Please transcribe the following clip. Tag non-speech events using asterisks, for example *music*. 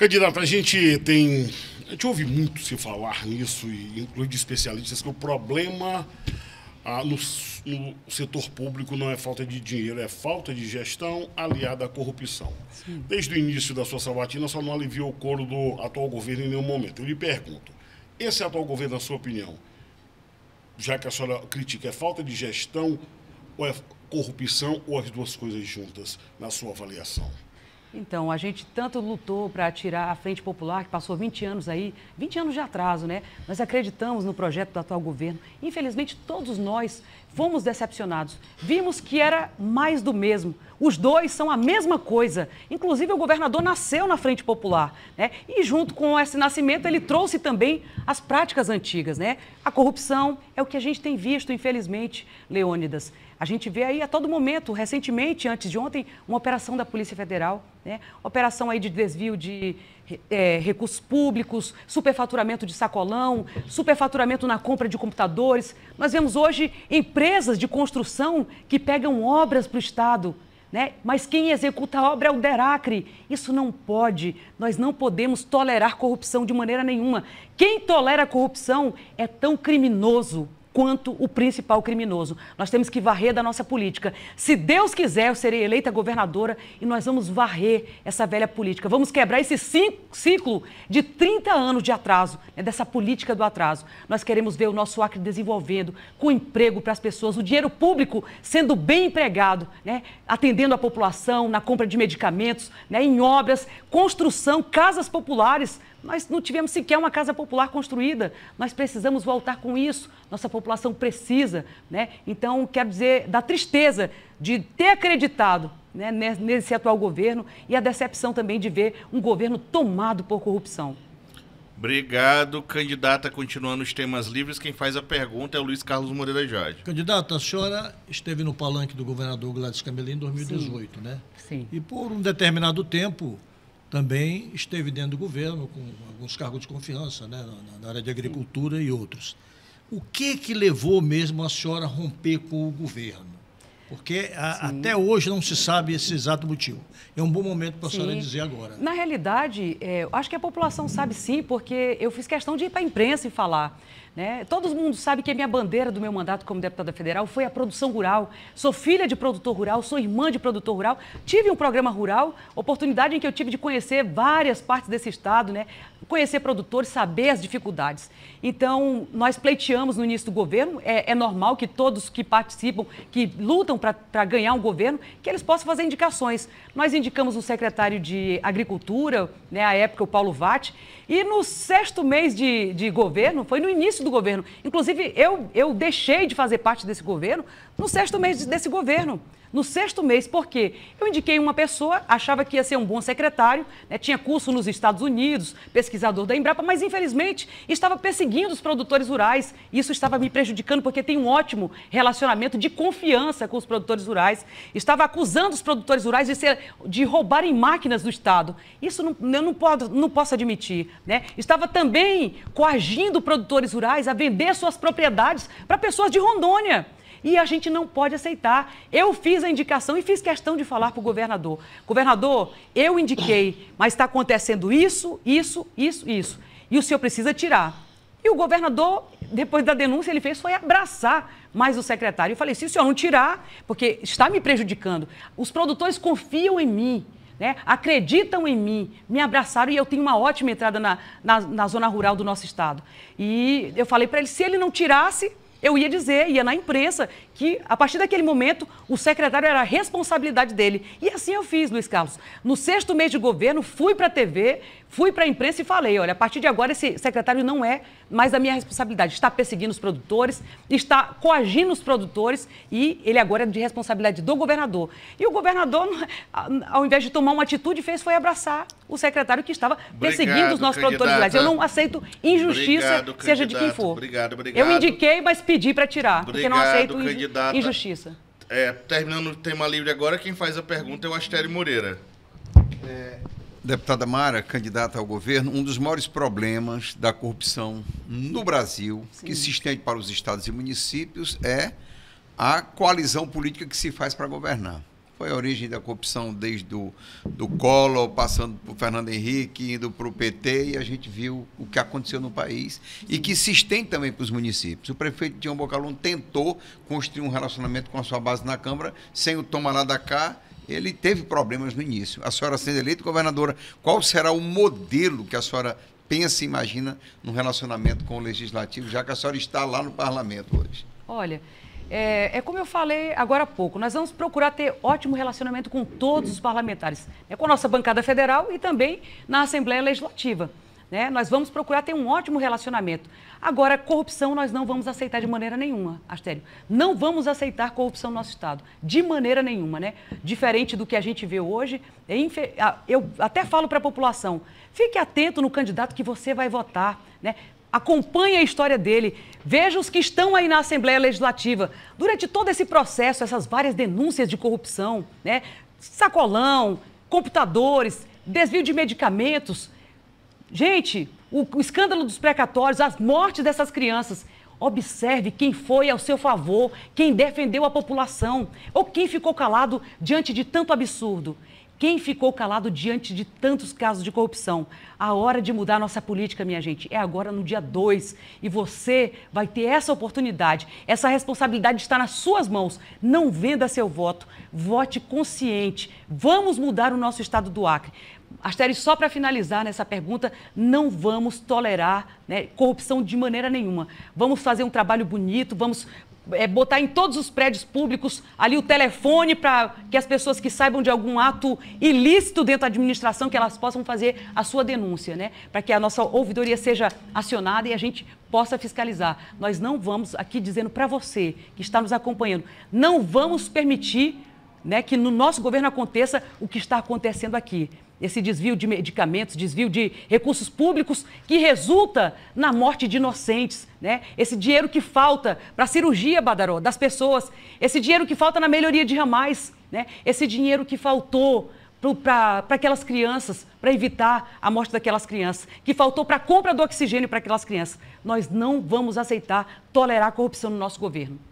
Candidato, a gente tem. A gente ouve muito se falar nisso, e incluindo especialistas, que o problema ah, no, no, setor público não é falta de dinheiro, é falta de gestão aliada à corrupção. Sim. Desde o início da sua sabatina, só não aliviou o coro do atual governo em nenhum momento. Eu lhe pergunto: esse atual governo, na sua opinião, já que a senhora critica, é falta de gestão ou é corrupção ou as duas coisas juntas, na sua avaliação? Então, a gente tanto lutou para tirar a Frente Popular, que passou 20 anos aí, 20 anos de atraso, né? Nós acreditamos no projeto do atual governo. Infelizmente, todos nós fomos decepcionados. Vimos que era mais do mesmo. Os dois são a mesma coisa. Inclusive, o governador nasceu na Frente Popular, né? E junto com esse nascimento, ele trouxe também as práticas antigas, né? A corrupção é o que a gente tem visto, infelizmente, Leônidas. A gente vê aí a todo momento, recentemente, antes de ontem, uma operação da Polícia Federal, né? operação aí de desvio de é, recursos públicos, superfaturamento de sacolão, superfaturamento na compra de computadores. Nós vemos hoje empresas de construção que pegam obras para o Estado. Né? Mas quem executa a obra é o Deracre. Isso não pode. Nós não podemos tolerar corrupção de maneira nenhuma. Quem tolera corrupção é tão criminoso quanto o principal criminoso. Nós temos que varrer da nossa política. Se Deus quiser, eu serei eleita governadora e nós vamos varrer essa velha política. Vamos quebrar esse ciclo de 30 anos de atraso, né, dessa política do atraso. Nós queremos ver o nosso Acre desenvolvendo, com emprego para as pessoas, o dinheiro público sendo bem empregado, né, atendendo a população na compra de medicamentos, né, em obras, construção, casas populares nós não tivemos sequer uma casa popular construída. Nós precisamos voltar com isso. Nossa população precisa. Né? Então, quero dizer, da tristeza de ter acreditado né, nesse atual governo e a decepção também de ver um governo tomado por corrupção. Obrigado, candidata. Continuando os temas livres, quem faz a pergunta é o Luiz Carlos Moreira Jardim Candidata, a senhora esteve no palanque do governador Gladys Camelim em 2018, Sim. né? Sim. E por um determinado tempo, também esteve dentro do governo, com alguns cargos de confiança, né, na, área de agricultura e outros. O que que levou mesmo a senhora a romper com o governo? Porque a, até hoje não se sabe esse exato motivo. É um bom momento para a senhora dizer agora. Na realidade, é, acho que a população sabe sim, porque eu fiz questão de ir para a imprensa e falar. Né? Todo mundo sabe que a minha bandeira do meu mandato como deputada federal foi a produção rural. Sou filha de produtor rural, sou irmã de produtor rural. Tive um programa rural, oportunidade em que eu tive de conhecer várias partes desse estado, né? conhecer produtores, saber as dificuldades. Então, nós pleiteamos no início do governo, é, é normal que todos que participam, que lutam para ganhar um governo, que eles possam fazer indicações. Nós indicamos o secretário de Agricultura, né, à época o Paulo Vatti, e no sexto mês de, de governo, foi no início do governo, inclusive eu, eu deixei de fazer parte desse governo, no sexto mês desse governo no sexto mês, porque eu indiquei uma pessoa, achava que ia ser um bom secretário, né, tinha curso nos Estados Unidos, pesquisador da Embrapa, mas infelizmente estava perseguindo os produtores rurais. Isso estava me prejudicando porque tem um ótimo relacionamento de confiança com os produtores rurais. Estava acusando os produtores rurais de, ser, de roubarem máquinas do Estado. Isso não, eu não, posso, não posso admitir. Né? Estava também coagindo produtores rurais a vender suas propriedades para pessoas de Rondônia. E a gente não pode aceitar. Eu fiz a indicação e fiz questão de falar para o governador: governador, eu indiquei, mas está acontecendo isso, isso, isso, isso. E o senhor precisa tirar. E o governador, depois da denúncia, ele fez foi abraçar mais o secretário. Eu falei: se o senhor não tirar, porque está me prejudicando, os produtores confiam em mim. Né? acreditam em mim, me abraçaram e eu tenho uma ótima entrada na, na, na zona rural do nosso estado. E eu falei para ele: se ele não tirasse, eu ia dizer, ia na imprensa, que a partir daquele momento o secretário era a responsabilidade dele. E assim eu fiz, Luiz Carlos. No sexto mês de governo, fui para a TV, fui para a imprensa e falei: olha, a partir de agora esse secretário não é mais da minha responsabilidade. Está perseguindo os produtores, está coagindo os produtores e ele agora é de responsabilidade do governador. E o governador, *laughs* ao invés de tomar uma atitude, fez foi abraçar o secretário que estava perseguindo os nossos candidata. produtores rurais. Eu não aceito injustiça, obrigado, seja de quem for. Obrigado, obrigado. Eu indiquei, mas pedi para tirar, obrigado, porque não aceito candidata. injustiça. É, terminando o tema livre agora, quem faz a pergunta é o Astério Moreira. É, deputada Mara, candidata ao governo, um dos maiores problemas da corrupção no Brasil, Sim. que se estende para os estados e municípios, é a coalizão política que se faz para governar foi a origem da corrupção desde o do, do Collor, passando por Fernando Henrique, indo para o PT, e a gente viu o que aconteceu no país e que se estende também para os municípios. O prefeito Tião Bocalon tentou construir um relacionamento com a sua base na Câmara, sem o tomar lá da cá, ele teve problemas no início. A senhora sendo eleita governadora, qual será o modelo que a senhora pensa e imagina no relacionamento com o legislativo, já que a senhora está lá no parlamento hoje? Olha, é, é, como eu falei agora há pouco, nós vamos procurar ter ótimo relacionamento com todos os parlamentares, né, com a nossa bancada federal e também na Assembleia Legislativa. Né? Nós vamos procurar ter um ótimo relacionamento. Agora, corrupção nós não vamos aceitar de maneira nenhuma, Astério. Não vamos aceitar corrupção no nosso Estado, de maneira nenhuma. Né? Diferente do que a gente vê hoje, eu até falo para a população, fique atento no candidato que você vai votar. Né? Acompanhe a história dele. Veja os que estão aí na Assembleia Legislativa. Durante todo esse processo, essas várias denúncias de corrupção, né? Sacolão, computadores, desvio de medicamentos. Gente, o, o escândalo dos precatórios, as mortes dessas crianças. Observe quem foi ao seu favor, quem defendeu a população ou quem ficou calado diante de tanto absurdo. Quem ficou calado diante de tantos casos de corrupção? A hora de mudar nossa política, minha gente, é agora no dia 2. E você vai ter essa oportunidade, essa responsabilidade está nas suas mãos. Não venda seu voto, vote consciente. Vamos mudar o nosso estado do Acre. Astéri, só para finalizar nessa pergunta, não vamos tolerar né, corrupção de maneira nenhuma. Vamos fazer um trabalho bonito, vamos é, botar em todos os prédios públicos ali o telefone para que as pessoas que saibam de algum ato ilícito dentro da administração que elas possam fazer a sua denúncia, né? Para que a nossa ouvidoria seja acionada e a gente possa fiscalizar. Nós não vamos aqui dizendo para você que está nos acompanhando, não vamos permitir né, que no nosso governo aconteça o que está acontecendo aqui esse desvio de medicamentos, desvio de recursos públicos que resulta na morte de inocentes, né? Esse dinheiro que falta para a cirurgia, Badaró, das pessoas, esse dinheiro que falta na melhoria de ramais, né? Esse dinheiro que faltou para aquelas crianças, para evitar a morte daquelas crianças, que faltou para a compra do oxigênio para aquelas crianças. Nós não vamos aceitar tolerar corrupção no nosso governo.